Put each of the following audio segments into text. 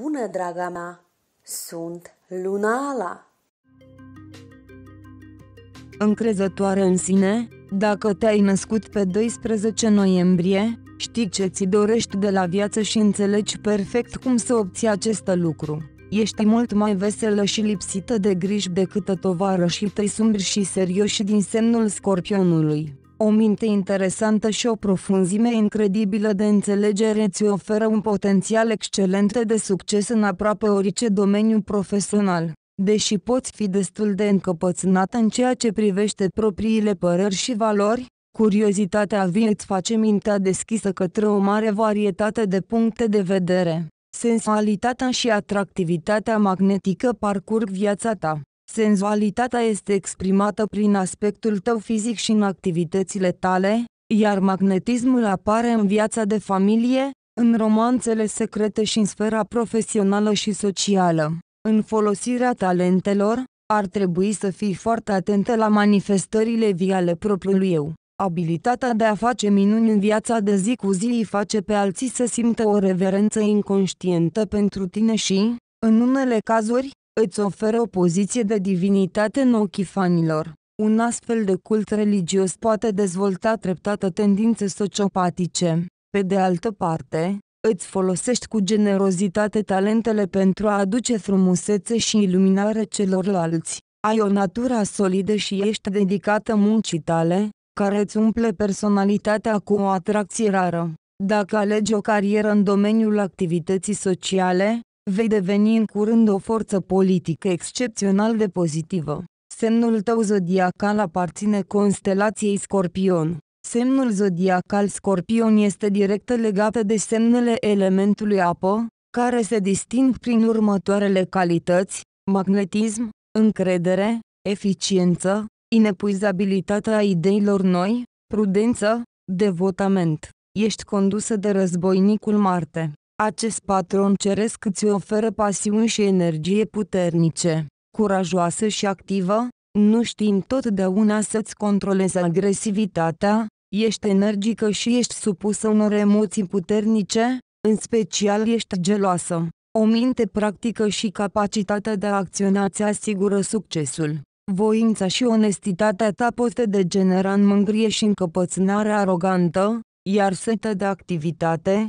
bună, draga mea! Sunt Lunala! Încrezătoare în sine, dacă te-ai născut pe 12 noiembrie, știi ce ți dorești de la viață și înțelegi perfect cum să obții acest lucru. Ești mult mai veselă și lipsită de griji decât și tăi sumbri și serioși din semnul scorpionului. O minte interesantă și o profunzime incredibilă de înțelegere ți oferă un potențial excelent de succes în aproape orice domeniu profesional. Deși poți fi destul de încăpățânat în ceea ce privește propriile păreri și valori, curiozitatea vie îți face mintea deschisă către o mare varietate de puncte de vedere. Sensualitatea și atractivitatea magnetică parcurg viața ta. Senzualitatea este exprimată prin aspectul tău fizic și în activitățile tale, iar magnetismul apare în viața de familie, în romanțele secrete și în sfera profesională și socială. În folosirea talentelor, ar trebui să fii foarte atentă la manifestările viale propriului eu. Abilitatea de a face minuni în viața de zi cu zi îi face pe alții să simtă o reverență inconștientă pentru tine și, în unele cazuri, îți oferă o poziție de divinitate în ochii fanilor. Un astfel de cult religios poate dezvolta treptată tendințe sociopatice. Pe de altă parte, îți folosești cu generozitate talentele pentru a aduce frumusețe și iluminare celorlalți. Ai o natură solidă și ești dedicată muncii tale, care îți umple personalitatea cu o atracție rară. Dacă alegi o carieră în domeniul activității sociale, vei deveni în curând o forță politică excepțional de pozitivă. Semnul tău zodiacal aparține constelației Scorpion. Semnul zodiacal Scorpion este direct legat de semnele elementului apă, care se disting prin următoarele calități, magnetism, încredere, eficiență, inepuizabilitatea ideilor noi, prudență, devotament. Ești condusă de războinicul Marte. Acest patron ceresc îți oferă pasiuni și energie puternice, curajoasă și activă, nu știm totdeauna să-ți controlezi agresivitatea, ești energică și ești supusă unor emoții puternice, în special ești geloasă. O minte practică și capacitatea de a acționa ți asigură succesul. Voința și onestitatea ta pot degenera în mângrie și încăpățânare arogantă, iar setea de activitate,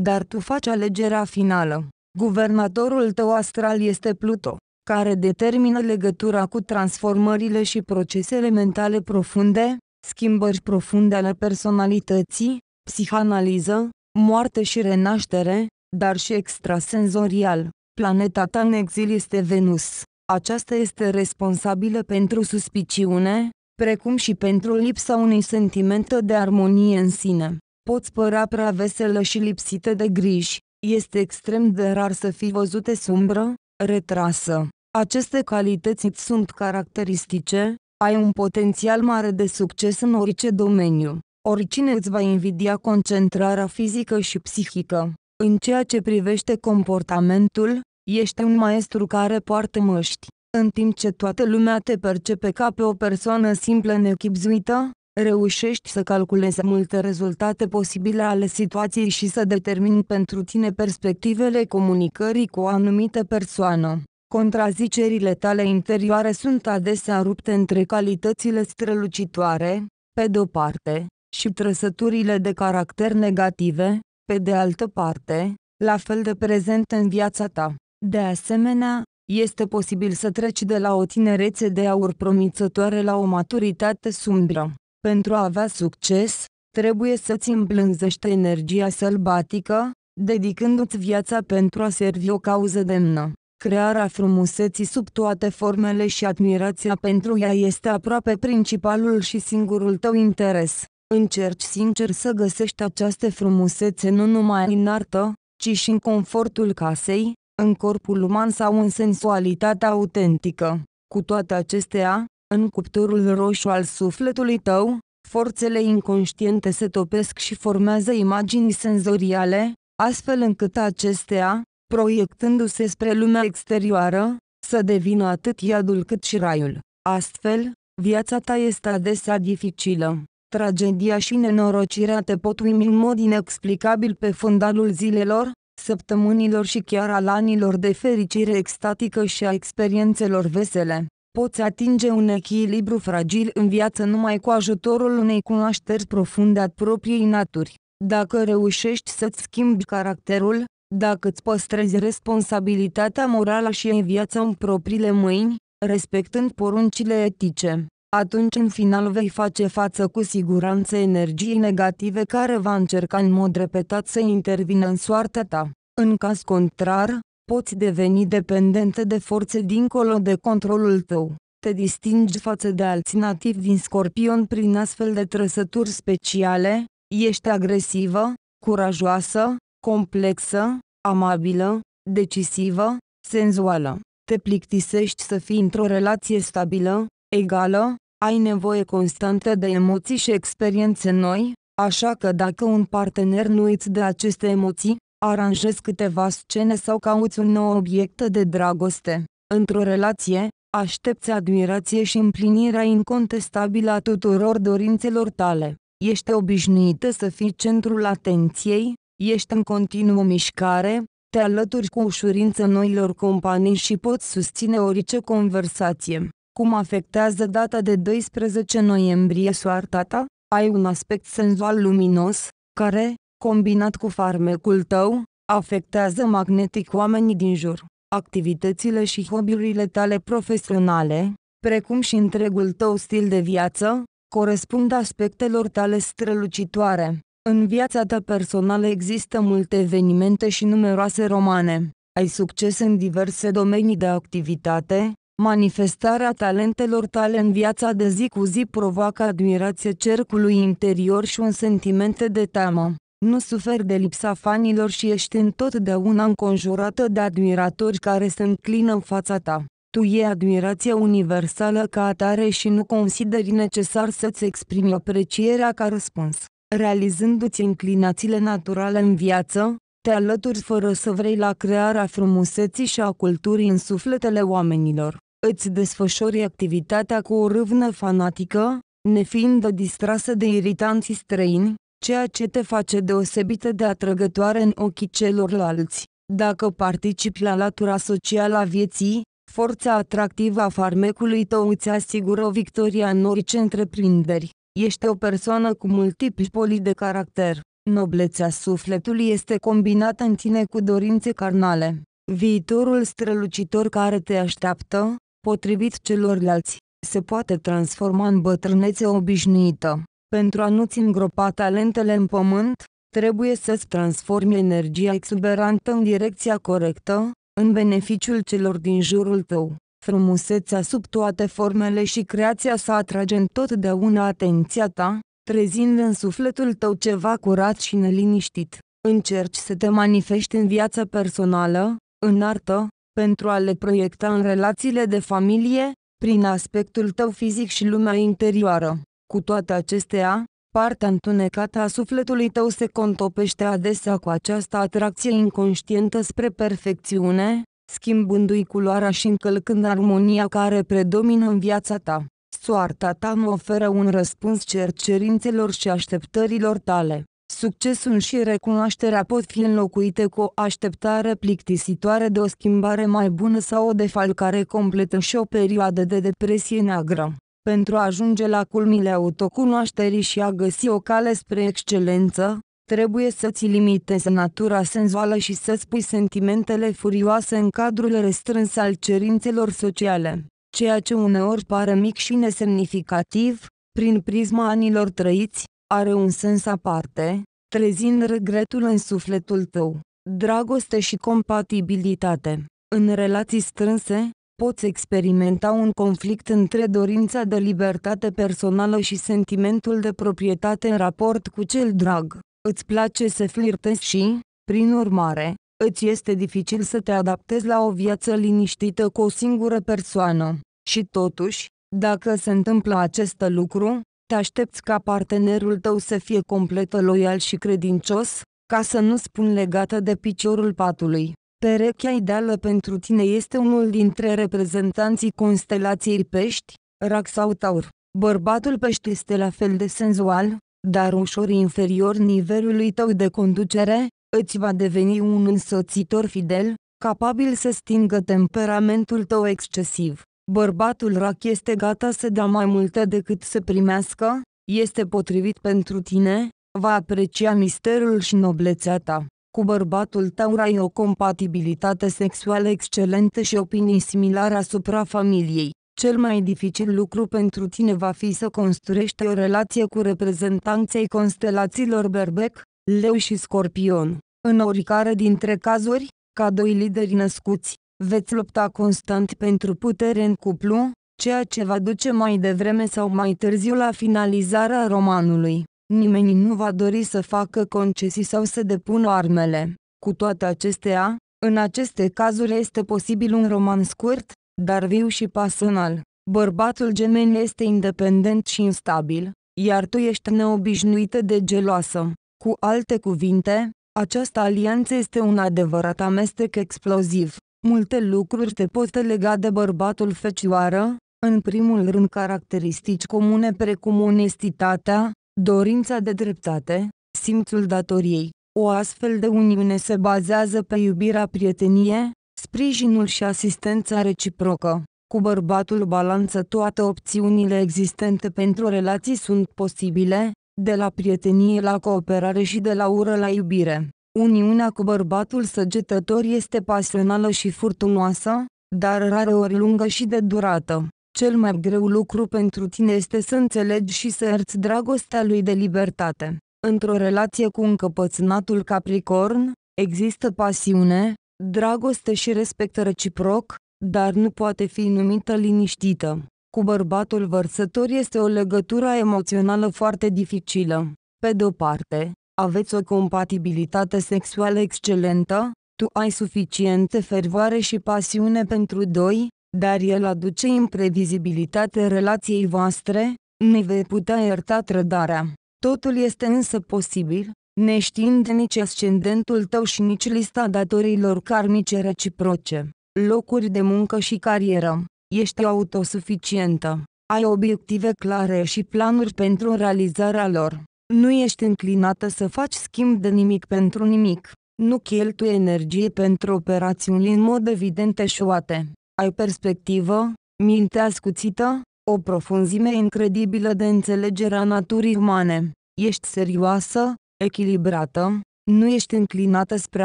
dar tu faci alegerea finală. Guvernatorul tău astral este Pluto, care determină legătura cu transformările și procesele mentale profunde, schimbări profunde ale personalității, psihanaliză, moarte și renaștere, dar și extrasenzorial. Planeta ta în exil este Venus. Aceasta este responsabilă pentru suspiciune, precum și pentru lipsa unui sentiment de armonie în sine pot părea prea veselă și lipsită de griji, este extrem de rar să fii văzute sumbră, retrasă. Aceste calități îți sunt caracteristice, ai un potențial mare de succes în orice domeniu. Oricine îți va invidia concentrarea fizică și psihică. În ceea ce privește comportamentul, ești un maestru care poartă măști, în timp ce toată lumea te percepe ca pe o persoană simplă nechipzuită, reușești să calculezi multe rezultate posibile ale situației și să determini pentru tine perspectivele comunicării cu o anumită persoană. Contrazicerile tale interioare sunt adesea rupte între calitățile strălucitoare, pe de-o parte, și trăsăturile de caracter negative, pe de altă parte, la fel de prezente în viața ta. De asemenea, este posibil să treci de la o tinerețe de aur promițătoare la o maturitate sumbră. Pentru a avea succes, trebuie să-ți îmblânzești energia sălbatică, dedicându-ți viața pentru a servi o cauză demnă. Crearea frumuseții sub toate formele și admirația pentru ea este aproape principalul și singurul tău interes. Încerci sincer să găsești această frumusețe nu numai în artă, ci și în confortul casei, în corpul uman sau în sensualitatea autentică. Cu toate acestea, în cuptorul roșu al sufletului tău, forțele inconștiente se topesc și formează imagini senzoriale, astfel încât acestea, proiectându-se spre lumea exterioară, să devină atât iadul cât și raiul. Astfel, viața ta este adesea dificilă. Tragedia și nenorocirea te pot uimi în mod inexplicabil pe fundalul zilelor, săptămânilor și chiar al anilor de fericire extatică și a experiențelor vesele poți atinge un echilibru fragil în viață numai cu ajutorul unei cunoașteri profunde a propriei naturi. Dacă reușești să-ți schimbi caracterul, dacă îți păstrezi responsabilitatea morală și ai viața în propriile mâini, respectând poruncile etice, atunci în final vei face față cu siguranță energiei negative care va încerca în mod repetat să intervină în soarta ta. În caz contrar, Poți deveni dependentă de forțe dincolo de controlul tău. Te distingi față de alți nativi din scorpion prin astfel de trăsături speciale, ești agresivă, curajoasă, complexă, amabilă, decisivă, senzuală. Te plictisești să fii într-o relație stabilă, egală, ai nevoie constantă de emoții și experiențe noi, așa că dacă un partener nu îți dă aceste emoții, aranjezi câteva scene sau cauți un nou obiect de dragoste. Într-o relație, aștepți admirație și împlinirea incontestabilă a tuturor dorințelor tale. Ești obișnuită să fii centrul atenției, ești în continuă mișcare, te alături cu ușurință noilor companii și poți susține orice conversație. Cum afectează data de 12 noiembrie soarta ta? Ai un aspect senzual luminos, care, combinat cu farmecul tău, afectează magnetic oamenii din jur, activitățile și hobby-urile tale profesionale, precum și întregul tău stil de viață, corespund aspectelor tale strălucitoare. În viața ta personală există multe evenimente și numeroase romane. Ai succes în diverse domenii de activitate, manifestarea talentelor tale în viața de zi cu zi provoacă admirație cercului interior și un sentiment de teamă. Nu suferi de lipsa fanilor și ești întotdeauna înconjurată de admiratori care se înclină în fața ta. Tu e admirația universală ca atare și nu consideri necesar să-ți exprimi aprecierea ca răspuns. Realizându-ți inclinațiile naturale în viață, te alături fără să vrei la crearea frumuseții și a culturii în sufletele oamenilor. Îți desfășori activitatea cu o râvnă fanatică, nefiind distrasă de iritanții străini, ceea ce te face deosebită de atrăgătoare în ochii celorlalți. Dacă participi la latura socială a vieții, forța atractivă a farmecului tău îți asigură victoria în orice întreprinderi. Ești o persoană cu multipli poli de caracter. Noblețea sufletului este combinată în tine cu dorințe carnale. Viitorul strălucitor care te așteaptă, potrivit celorlalți, se poate transforma în bătrânețe obișnuită. Pentru a nu-ți îngropa talentele în pământ, trebuie să-ți transformi energia exuberantă în direcția corectă, în beneficiul celor din jurul tău. Frumusețea sub toate formele și creația să atrage întotdeauna atenția ta, trezind în sufletul tău ceva curat și neliniștit. Încerci să te manifesti în viața personală, în artă, pentru a le proiecta în relațiile de familie, prin aspectul tău fizic și lumea interioară. Cu toate acestea, partea întunecată a sufletului tău se contopește adesea cu această atracție inconștientă spre perfecțiune, schimbându-i culoarea și încălcând armonia care predomină în viața ta. Soarta ta nu oferă un răspuns cercerințelor și așteptărilor tale. Succesul și recunoașterea pot fi înlocuite cu o așteptare plictisitoare de o schimbare mai bună sau o defalcare completă și o perioadă de depresie neagră. Pentru a ajunge la culmile autocunoașterii și a găsi o cale spre excelență, trebuie să-ți limitezi natura senzuală și să-ți pui sentimentele furioase în cadrul restrâns al cerințelor sociale, ceea ce uneori pare mic și nesemnificativ, prin prisma anilor trăiți, are un sens aparte, trezind regretul în sufletul tău, dragoste și compatibilitate. În relații strânse, poți experimenta un conflict între dorința de libertate personală și sentimentul de proprietate în raport cu cel drag. Îți place să flirtezi și, prin urmare, îți este dificil să te adaptezi la o viață liniștită cu o singură persoană. Și totuși, dacă se întâmplă acest lucru, te aștepți ca partenerul tău să fie complet loial și credincios, ca să nu spun legată de piciorul patului. Perechea ideală pentru tine este unul dintre reprezentanții constelației pești, rac sau taur. Bărbatul pești este la fel de senzual, dar ușor inferior nivelului tău de conducere, îți va deveni un însoțitor fidel, capabil să stingă temperamentul tău excesiv. Bărbatul rac este gata să dea mai multe decât să primească, este potrivit pentru tine, va aprecia misterul și noblețea ta. Cu bărbatul tău ai o compatibilitate sexuală excelentă și opinii similare asupra familiei. Cel mai dificil lucru pentru tine va fi să construiești o relație cu reprezentanții constelațiilor berbec, leu și scorpion. În oricare dintre cazuri, ca doi lideri născuți, veți lupta constant pentru putere în cuplu, ceea ce va duce mai devreme sau mai târziu la finalizarea romanului. Nimeni nu va dori să facă concesii sau să depună armele. Cu toate acestea, în aceste cazuri este posibil un roman scurt, dar viu și pasional. Bărbatul gemen este independent și instabil, iar tu ești neobișnuită de geloasă. Cu alte cuvinte, această alianță este un adevărat amestec exploziv. Multe lucruri te pot lega de bărbatul fecioară, în primul rând caracteristici comune precum onestitatea, dorința de dreptate, simțul datoriei. O astfel de uniune se bazează pe iubirea prietenie, sprijinul și asistența reciprocă. Cu bărbatul balanță toate opțiunile existente pentru relații sunt posibile, de la prietenie la cooperare și de la ură la iubire. Uniunea cu bărbatul săgetător este pasională și furtunoasă, dar rareori lungă și de durată. Cel mai greu lucru pentru tine este să înțelegi și să erți dragostea lui de libertate. Într-o relație cu încăpățânatul Capricorn, există pasiune, dragoste și respect reciproc, dar nu poate fi numită liniștită. Cu bărbatul vărsător este o legătură emoțională foarte dificilă. Pe de-o parte, aveți o compatibilitate sexuală excelentă, tu ai suficiente fervoare și pasiune pentru doi, dar el aduce imprevizibilitate relației voastre, ne vei putea ierta trădarea. Totul este însă posibil, neștiind nici ascendentul tău și nici lista datorilor karmice reciproce, locuri de muncă și carieră. Ești autosuficientă. Ai obiective clare și planuri pentru realizarea lor. Nu ești înclinată să faci schimb de nimic pentru nimic. Nu cheltuie energie pentru operațiuni în mod evident eșuate. Ai perspectivă, minte ascuțită, o profunzime incredibilă de înțelegerea naturii umane. Ești serioasă, echilibrată, nu ești înclinată spre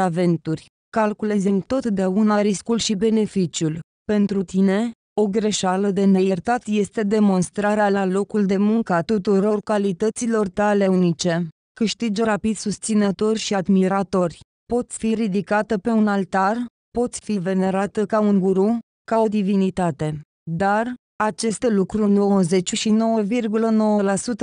aventuri. Calculezi întotdeauna riscul și beneficiul. Pentru tine, o greșeală de neiertat este demonstrarea la locul de muncă a tuturor calităților tale unice. Câștigi rapid susținători și admiratori. Poți fi ridicată pe un altar, poți fi venerată ca un guru, ca o divinitate. Dar, acest lucru 99,9%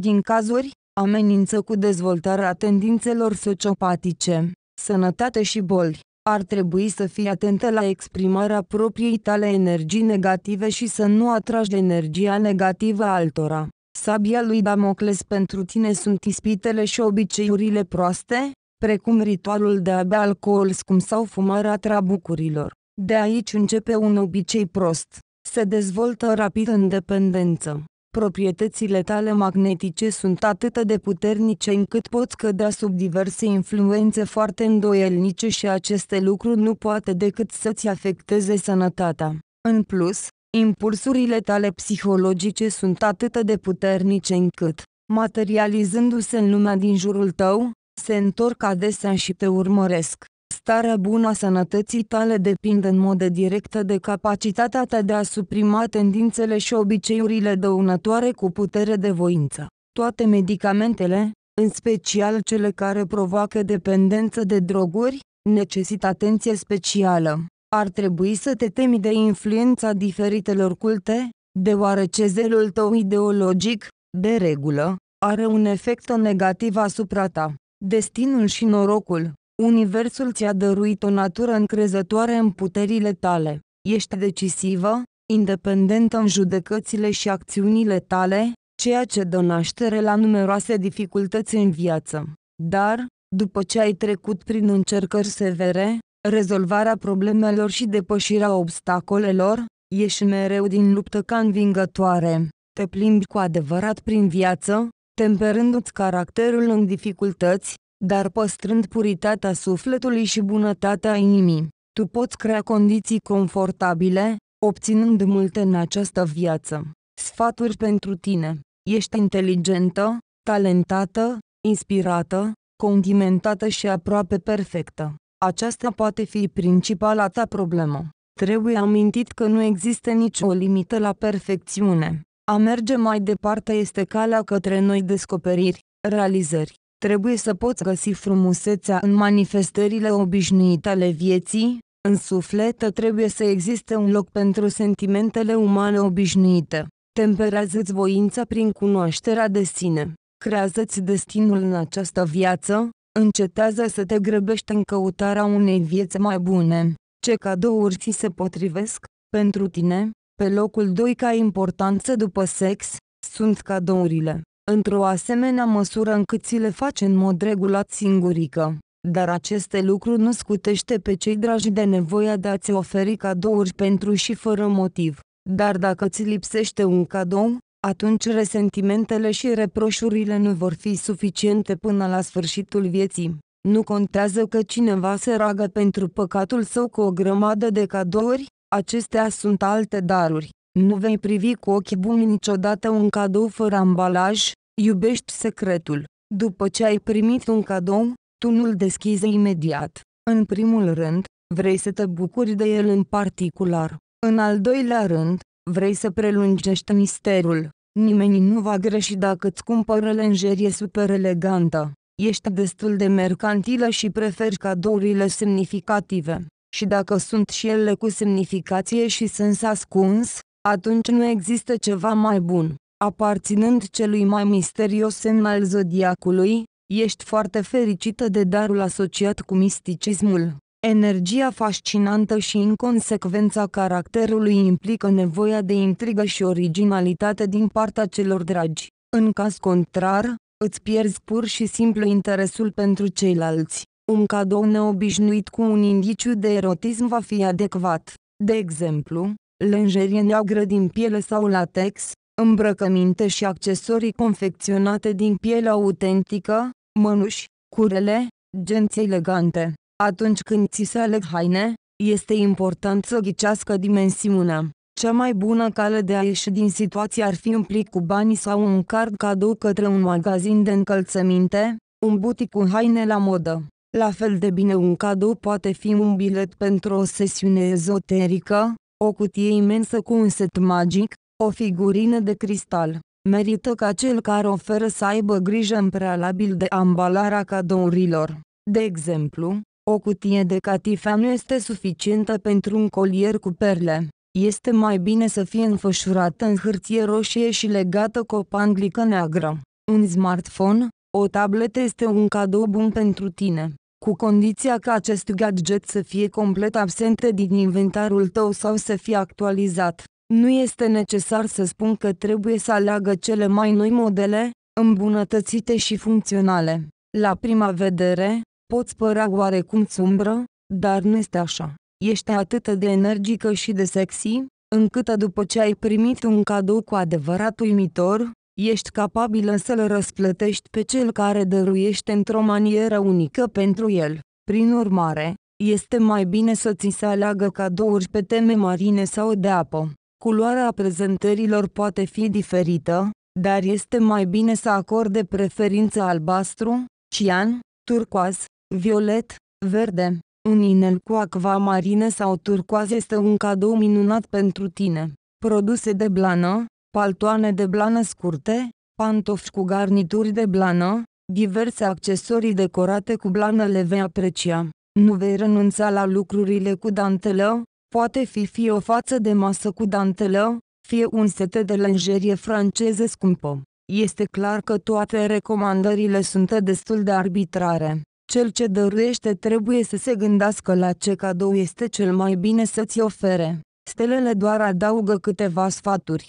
din cazuri, amenință cu dezvoltarea tendințelor sociopatice, sănătate și boli. Ar trebui să fii atentă la exprimarea propriei tale energii negative și să nu atragi energia negativă altora. Sabia lui Damocles pentru tine sunt ispitele și obiceiurile proaste, precum ritualul de a bea alcool scum sau fumarea trabucurilor. De aici începe un obicei prost. Se dezvoltă rapid în dependență. Proprietățile tale magnetice sunt atât de puternice încât poți cădea sub diverse influențe foarte îndoielnice și aceste lucruri nu poate decât să-ți afecteze sănătatea. În plus, impulsurile tale psihologice sunt atât de puternice încât, materializându-se în lumea din jurul tău, se întorc adesea și te urmăresc. Starea bună a sănătății tale depinde în mod direct de capacitatea ta de a suprima tendințele și obiceiurile dăunătoare cu putere de voință. Toate medicamentele, în special cele care provoacă dependență de droguri, necesită atenție specială. Ar trebui să te temi de influența diferitelor culte, deoarece zelul tău ideologic, de regulă, are un efect negativ asupra ta. Destinul și norocul Universul ți-a dăruit o natură încrezătoare în puterile tale. Ești decisivă, independentă în judecățile și acțiunile tale, ceea ce dă naștere la numeroase dificultăți în viață. Dar, după ce ai trecut prin încercări severe, rezolvarea problemelor și depășirea obstacolelor, ești mereu din luptă ca învingătoare. Te plimbi cu adevărat prin viață, temperându-ți caracterul în dificultăți, dar păstrând puritatea sufletului și bunătatea inimii. Tu poți crea condiții confortabile, obținând multe în această viață. Sfaturi pentru tine. Ești inteligentă, talentată, inspirată, condimentată și aproape perfectă. Aceasta poate fi principala ta problemă. Trebuie amintit că nu există nicio limită la perfecțiune. A merge mai departe este calea către noi descoperiri, realizări. Trebuie să poți găsi frumusețea în manifestările obișnuite ale vieții, în suflet trebuie să existe un loc pentru sentimentele umane obișnuite. Temperează-ți voința prin cunoașterea de sine. Creează-ți destinul în această viață, încetează să te grăbești în căutarea unei vieți mai bune. Ce cadouri ți se potrivesc, pentru tine, pe locul 2 ca importanță după sex, sunt cadourile într-o asemenea măsură încât ți le face în mod regulat singurică. Dar aceste lucruri nu scutește pe cei dragi de nevoia de a-ți oferi cadouri pentru și fără motiv. Dar dacă ți lipsește un cadou, atunci resentimentele și reproșurile nu vor fi suficiente până la sfârșitul vieții. Nu contează că cineva se ragă pentru păcatul său cu o grămadă de cadouri, acestea sunt alte daruri. Nu vei privi cu ochii buni niciodată un cadou fără ambalaj, iubești secretul. După ce ai primit un cadou, tu nu-l deschizi imediat. În primul rând, vrei să te bucuri de el în particular. În al doilea rând, vrei să prelungești misterul. Nimeni nu va greși dacă îți cumpără lenjerie super elegantă. Ești destul de mercantilă și preferi cadourile semnificative. Și dacă sunt și ele cu semnificație și sens ascuns, atunci nu există ceva mai bun. Aparținând celui mai misterios semn al zodiacului, ești foarte fericită de darul asociat cu misticismul. Energia fascinantă și inconsecvența caracterului implică nevoia de intrigă și originalitate din partea celor dragi. În caz contrar, îți pierzi pur și simplu interesul pentru ceilalți. Un cadou neobișnuit cu un indiciu de erotism va fi adecvat. De exemplu, lenjerie neagră din piele sau latex, îmbrăcăminte și accesorii confecționate din piele autentică, mănuși, curele, genți elegante. Atunci când ți se aleg haine, este important să ghicească dimensiunea. Cea mai bună cale de a ieși din situație ar fi un plic cu bani sau un card cadou către un magazin de încălțăminte, un butic cu haine la modă. La fel de bine un cadou poate fi un bilet pentru o sesiune ezoterică, o cutie imensă cu un set magic, o figurină de cristal. Merită ca cel care oferă să aibă grijă în prealabil de ambalarea cadourilor. De exemplu, o cutie de catifea nu este suficientă pentru un colier cu perle. Este mai bine să fie înfășurată în hârtie roșie și legată cu o panglică neagră. Un smartphone, o tabletă este un cadou bun pentru tine cu condiția ca acest gadget să fie complet absent din inventarul tău sau să fie actualizat. Nu este necesar să spun că trebuie să aleagă cele mai noi modele, îmbunătățite și funcționale. La prima vedere, poți părea oarecum sumbră, dar nu este așa. Ești atât de energică și de sexy, încât după ce ai primit un cadou cu adevărat uimitor, ești capabilă să-l răsplătești pe cel care dăruiește într-o manieră unică pentru el. Prin urmare, este mai bine să ți se aleagă cadouri pe teme marine sau de apă. Culoarea prezentărilor poate fi diferită, dar este mai bine să acorde preferința albastru, cian, turcoaz, violet, verde. Un inel cu acvamarină sau turcoaz este un cadou minunat pentru tine. Produse de blană, paltoane de blană scurte, pantofi cu garnituri de blană, diverse accesorii decorate cu blană le vei aprecia. Nu vei renunța la lucrurile cu dantelă, poate fi fie o față de masă cu dantelă, fie un sete de lingerie franceză scumpă. Este clar că toate recomandările sunt destul de arbitrare. Cel ce dăruiește trebuie să se gândească la ce cadou este cel mai bine să-ți ofere. Stelele doar adaugă câteva sfaturi